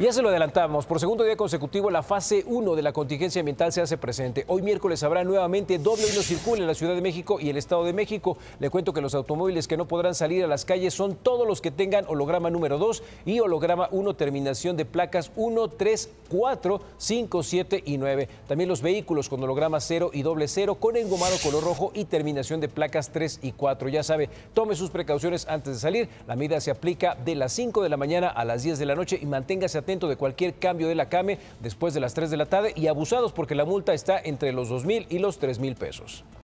Ya se lo adelantamos, por segundo día consecutivo la fase 1 de la contingencia ambiental se hace presente. Hoy miércoles habrá nuevamente doble hilo en la Ciudad de México y el Estado de México. Le cuento que los automóviles que no podrán salir a las calles son todos los que tengan holograma número 2 y holograma 1 terminación de placas 1, 3, 4, 5, 7 y 9. También los vehículos con holograma 0 y doble 0 con engomado color rojo y terminación de placas 3 y 4. Ya sabe, tome sus precauciones antes de salir. La medida se aplica de las 5 de la mañana a las 10 de la noche y manténgase de cualquier cambio de la CAME después de las 3 de la tarde y abusados porque la multa está entre los 2 mil y los 3 mil pesos.